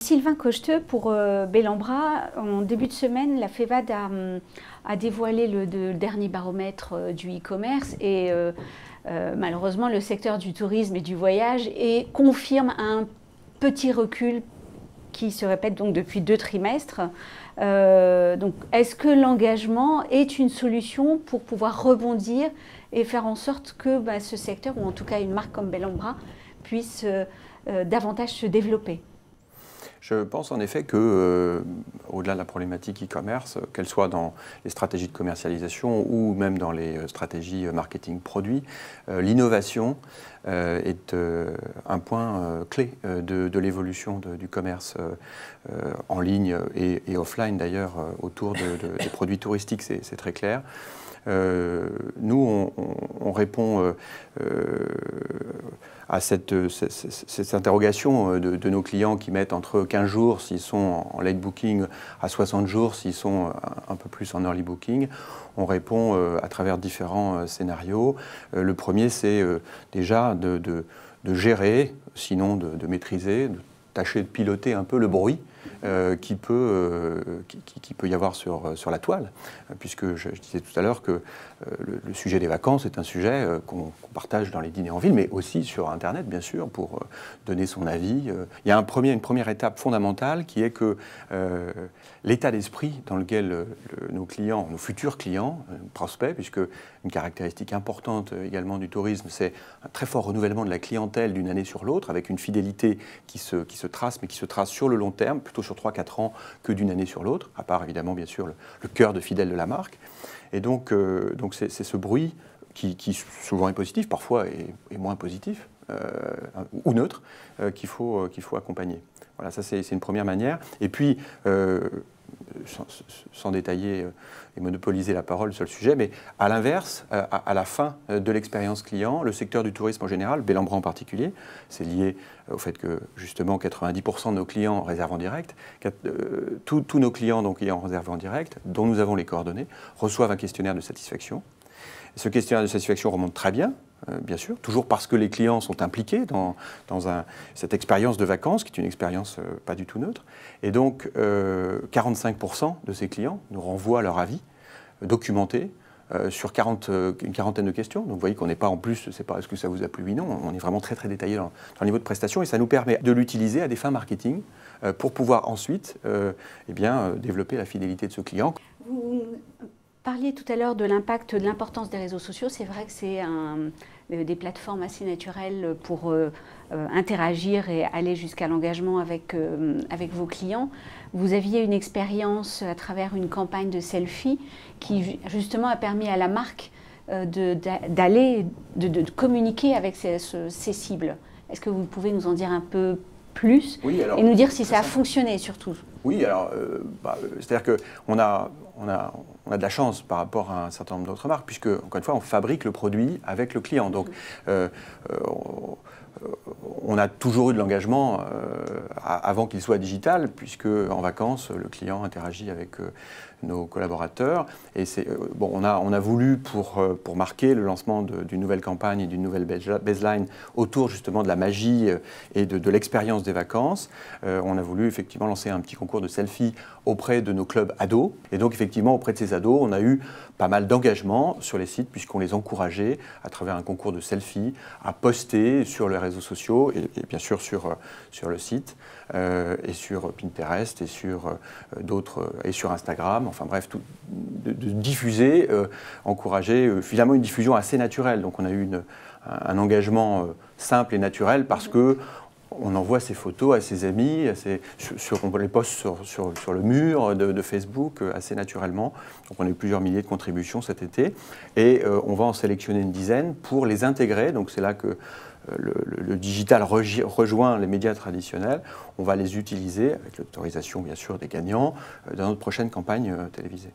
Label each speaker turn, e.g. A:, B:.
A: Sylvain Cocheteux pour euh, Bellambra, en début de semaine, la FEVAD euh, a, dévoilé le, dernier baromètre euh, du e-commerce et malheureusement le secteur du tourisme et du voyage confirme un petit recul qui se répète donc depuis deux trimestres. donc est-ce que l'engagement est une solution pour pouvoir rebondir et faire en sorte que bah, ce secteur, ou en tout cas une marque comme Bellambra, puisse davantage se développer
B: je pense en effet que, euh, au-delà de la problématique e-commerce, qu'elle soit dans les stratégies de commercialisation ou même dans les euh, stratégies euh, marketing produits, l'innovation est un point clé de, l'évolution du commerce en ligne et, offline d'ailleurs autour de, des produits touristiques, c'est très clair. nous, on, répond à cette, euh, cette, interrogation euh, de, nos clients qui mettent entre 15 jours s'ils sont en late booking à 60 jours s'ils sont euh, un peu plus en early booking. On répond à travers différents scénarios. Le premier, c'est déjà de, de, de, gérer, sinon de, maîtriser, tâcher de piloter un peu le bruit euh, qui, peut, euh, qui, peut y avoir sur, euh, sur la toile, puisque je, disais tout à l'heure que le, sujet des vacances est un sujet qu'on partage dans les dîners en ville, mais aussi sur Internet, bien sûr, pour donner son avis. Il y a un premier, une première étape fondamentale qui est que l'état d'esprit dans lequel nos clients, nos futurs clients, prospects, puisque une caractéristique importante également du tourisme, c'est un très fort renouvellement de la clientèle d'une année sur l'autre, avec une fidélité qui qui se trace, mais qui se trace sur le long terme, plutôt sur 3-4 ans que d'une année sur l'autre, à part évidemment bien sûr le, cœur de fidèle de la marque. Et donc euh, donc c'est ce bruit qui, souvent est positif, parfois est, moins positif euh, ou neutre, euh, qu'il faut, qu'il faut accompagner. Voilà, ça c'est une première manière. Et puis sans, détailler euh, et monopoliser la parole sur le sujet, mais à l'inverse, euh, à, la fin euh, de l'expérience client, le secteur du tourisme en général, Bélambra en particulier, c'est lié au fait que justement 90% de nos clients réservent en direct, tous nos clients donc, ayant réservé en direct, dont nous avons les coordonnées, reçoivent un questionnaire de satisfaction. Ce questionnaire de satisfaction remonte très bien, euh, bien sûr, toujours parce que les clients sont impliqués dans, un, cette expérience de vacances, qui est une expérience euh, pas du tout neutre. Et donc, 45% euh, de ces clients nous renvoient leur avis documenté. sur 40, une quarantaine de questions. Donc vous voyez qu'on n'est pas en plus, c'est pas, est-ce que ça vous a plu Oui, non, on est vraiment très très détaillé dans, le niveau de prestation et ça nous permet de l'utiliser à des fins marketing pour pouvoir ensuite et eh bien, développer la fidélité de ce client.
A: Vous parliez tout à l'heure de l'impact, de l'importance des réseaux sociaux. C'est vrai que c'est euh, des plateformes assez naturelles pour euh, euh, interagir et aller jusqu'à l'engagement avec, avec vos clients. Vous aviez une expérience à travers une campagne de selfie qui justement a permis à la marque d'aller, de, communiquer avec ses, cibles. Est-ce que vous pouvez nous en dire un peu plus et nous dire si ça a fonctionné surtout
B: Oui, alors bah, c'est-à-dire qu'on a on a, de la chance par rapport à un certain nombre d'autres marques, puisque, encore une fois, on fabrique le produit avec le client. Donc, mm-hmm. euh, euh, on a toujours eu de l'engagement euh, avant qu'il soit digital, puisque en vacances, le client interagit avec nos collaborateurs. Et bon, on, a, on a voulu, pour, pour marquer le lancement d'une nouvelle campagne et d'une nouvelle baseline autour justement de la magie et de, de l'expérience des vacances, on a voulu effectivement lancer un petit concours de selfie auprès de nos clubs ados. Et donc, effectivement, auprès de ces ados, on a eu pas mal d'engagement sur les sites, puisqu'on les encourageait à travers un concours de selfie, à poster sur les réseaux sociaux et, bien sûr sur, euh, sur le site, euh, et sur Pinterest, et sur euh, d'autres, et sur Instagram, enfin bref, de, diffuser, encourager finalement une diffusion assez naturelle. Donc on a eu une, un engagement simple et naturel parce que on envoie ses photos à ses amis, sur, on les poste sur, le mur de, Facebook euh, assez naturellement. Donc on a eu plusieurs milliers de contributions cet été et euh, on va en sélectionner une dizaine pour les intégrer. Donc c'est là que euh, le, digital rejoint les médias traditionnels. On va les utiliser avec l'autorisation bien sûr des gagnants dans notre prochaine campagne télévisée.